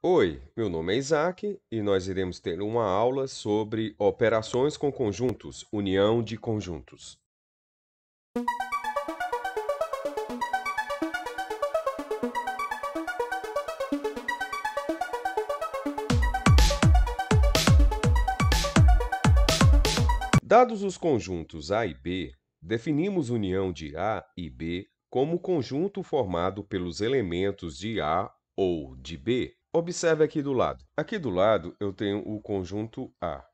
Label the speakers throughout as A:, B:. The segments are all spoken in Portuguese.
A: Oi, meu nome é Isaac e nós iremos ter uma aula sobre operações com conjuntos, união de conjuntos. Dados os conjuntos A e B, definimos união de A e B como conjunto formado pelos elementos de A ou de B Observe aqui do lado. Aqui do lado eu tenho o conjunto A.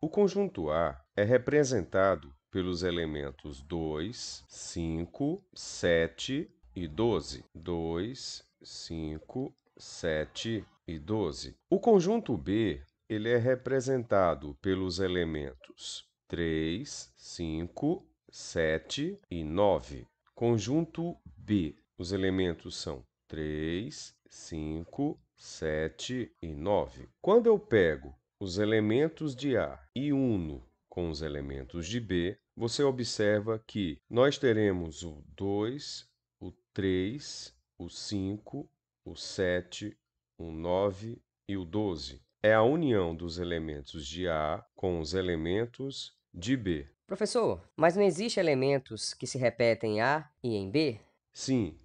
A: O conjunto A é representado pelos elementos 2, 5, 7 e 12. 2, 5, 7 e 12. O conjunto B ele é representado pelos elementos 3, 5, 7 e 9. Conjunto B. Os elementos são 3, 5, 7 e 9. Quando eu pego os elementos de A e uno com os elementos de B, você observa que nós teremos o 2, o 3, o 5, o 7, o 9 e o 12. É a união dos elementos de A com os elementos de B. Professor, mas não existe elementos que se repetem em A e em B? Sim,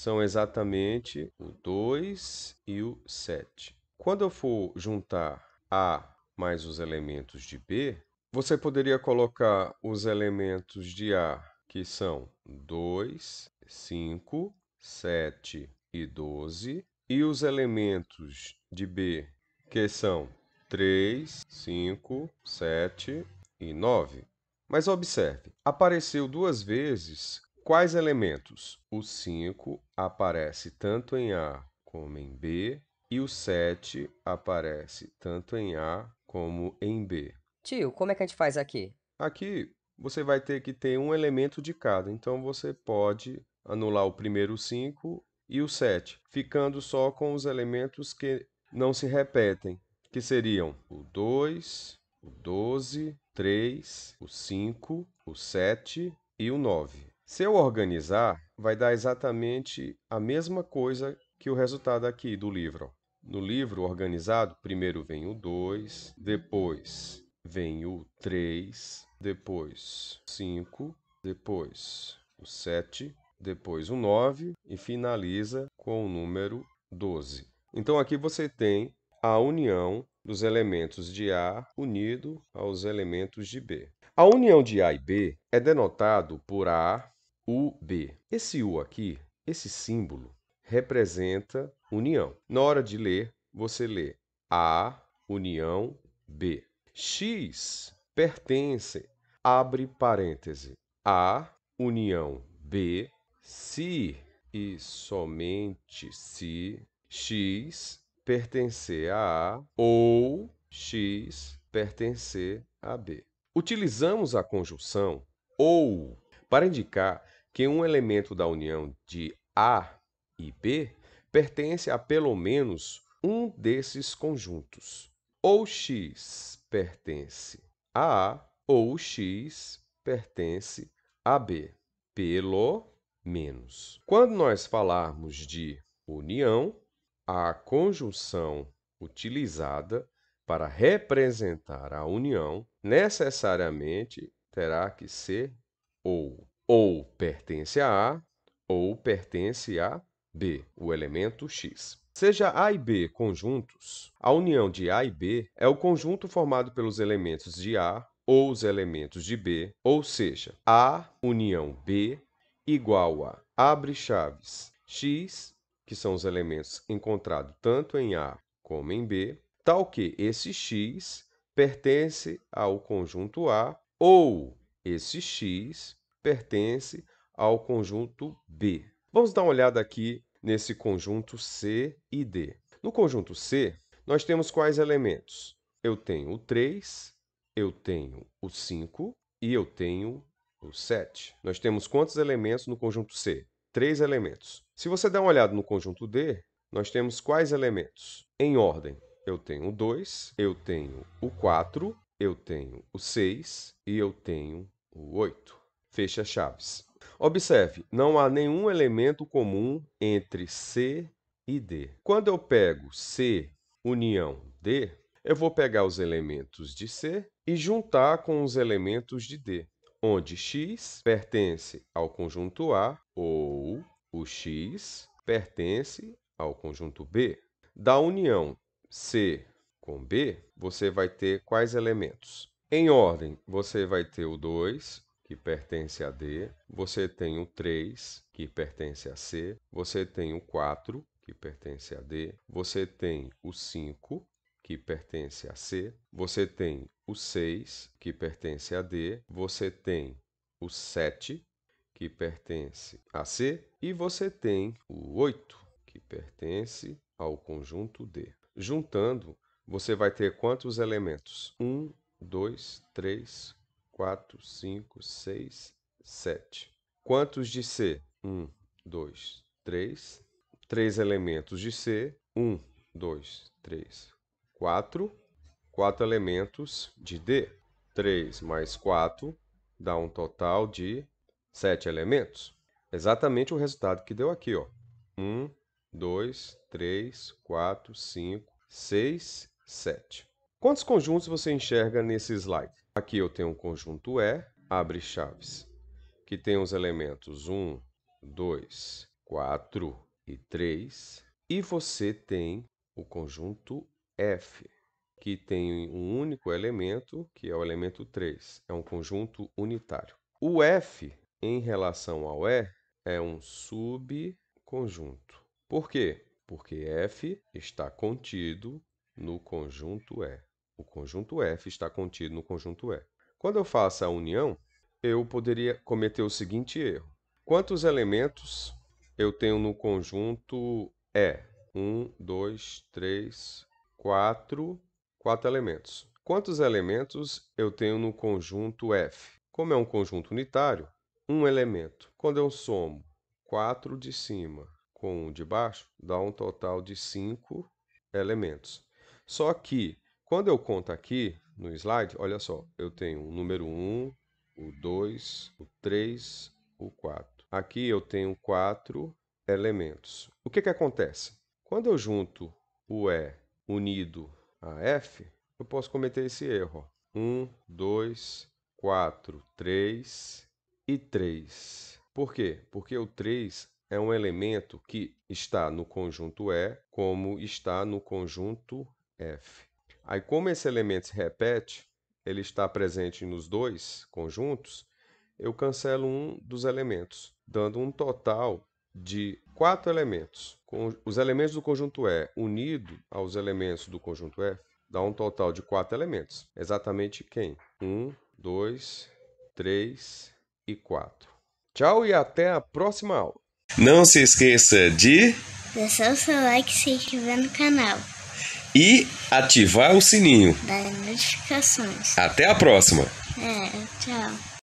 A: são exatamente o 2 e o 7. Quando eu for juntar A mais os elementos de B, você poderia colocar os elementos de A, que são 2, 5, 7 e 12, e os elementos de B, que são 3, 5, 7 e 9. Mas observe, apareceu duas vezes Quais elementos? O 5 aparece tanto em A como em B e o 7 aparece tanto em A como em B. Tio, como é que a gente faz aqui? Aqui você vai ter que ter um elemento de cada, então você pode anular o primeiro 5 e o 7, ficando só com os elementos que não se repetem, que seriam o 2, o 12, 3, o 5, o 7 e o 9. Se eu organizar, vai dar exatamente a mesma coisa que o resultado aqui do livro. No livro organizado, primeiro vem o 2, depois vem o 3, depois 5, depois o 7, depois o 9 e finaliza com o número 12. Então aqui você tem a união dos elementos de A unido aos elementos de B. A união de A e B é denotado por A UB. Esse U aqui, esse símbolo, representa união. Na hora de ler, você lê A, união, B. X pertence, abre parêntese, A, união, B, se e somente se X pertencer a A ou X pertencer a B. Utilizamos a conjunção ou para indicar que um elemento da união de A e B pertence a pelo menos um desses conjuntos. Ou X pertence a A ou X pertence a B, pelo menos. Quando nós falarmos de união, a conjunção utilizada para representar a união necessariamente terá que ser ou ou pertence a A ou pertence a B, o elemento X. Seja A e B conjuntos, a união de A e B é o conjunto formado pelos elementos de A ou os elementos de B, ou seja, A união B igual a, abre chaves, X, que são os elementos encontrados tanto em A como em B, tal que esse X pertence ao conjunto A ou esse X pertence ao conjunto B. Vamos dar uma olhada aqui nesse conjunto C e D. No conjunto C, nós temos quais elementos? Eu tenho o 3, eu tenho o 5 e eu tenho o 7. Nós temos quantos elementos no conjunto C? Três elementos. Se você der uma olhada no conjunto D, nós temos quais elementos? Em ordem, eu tenho o 2, eu tenho o 4, eu tenho o 6 e eu tenho o 8. Fecha chaves. Observe, não há nenhum elemento comum entre C e D. Quando eu pego C união D, eu vou pegar os elementos de C e juntar com os elementos de D, onde x pertence ao conjunto A ou o x pertence ao conjunto B. Da união C com B, você vai ter quais elementos? Em ordem, você vai ter o 2, que pertence a D, você tem o 3, que pertence a C, você tem o 4, que pertence a D, você tem o 5, que pertence a C, você tem o 6, que pertence a D, você tem o 7, que pertence a C, e você tem o 8, que pertence ao conjunto D. Juntando, você vai ter quantos elementos? 1, 2, 3, 4. 4, 5, 6, 7. Quantos de C? 1, 2, 3. Três elementos de C. 1, 2, 3, 4. Quatro elementos de D. 3 mais 4 dá um total de 7 elementos. Exatamente o resultado que deu aqui. Ó. 1, 2, 3, 4, 5, 6, 7. Quantos conjuntos você enxerga nesse slide? Aqui eu tenho um conjunto E, abre chaves, que tem os elementos 1, 2, 4 e 3. E você tem o conjunto F, que tem um único elemento, que é o elemento 3. É um conjunto unitário. O F, em relação ao E, é um subconjunto. Por quê? Porque F está contido no conjunto E. O conjunto F está contido no conjunto E. Quando eu faço a união, eu poderia cometer o seguinte erro. Quantos elementos eu tenho no conjunto E? 1, 2, 3, 4, 4 elementos. Quantos elementos eu tenho no conjunto F? Como é um conjunto unitário, um elemento. Quando eu somo 4 de cima com 1 de baixo, dá um total de 5 elementos. Só que quando eu conto aqui no slide, olha só, eu tenho o número 1, o 2, o 3, o 4. Aqui eu tenho quatro elementos. O que, que acontece? Quando eu junto o E unido a F, eu posso cometer esse erro. 1, 2, 4, 3 e 3. Por quê? Porque o 3 é um elemento que está no conjunto E como está no conjunto F. Aí, como esse elemento se repete, ele está presente nos dois conjuntos, eu cancelo um dos elementos, dando um total de quatro elementos. os elementos do conjunto E unido aos elementos do conjunto F dá um total de quatro elementos. Exatamente quem? Um, dois, três e quatro. Tchau e até a próxima aula. Não se esqueça de deixar o seu like e se inscrever no canal e ativar o sininho das notificações. Até a próxima. É, tchau.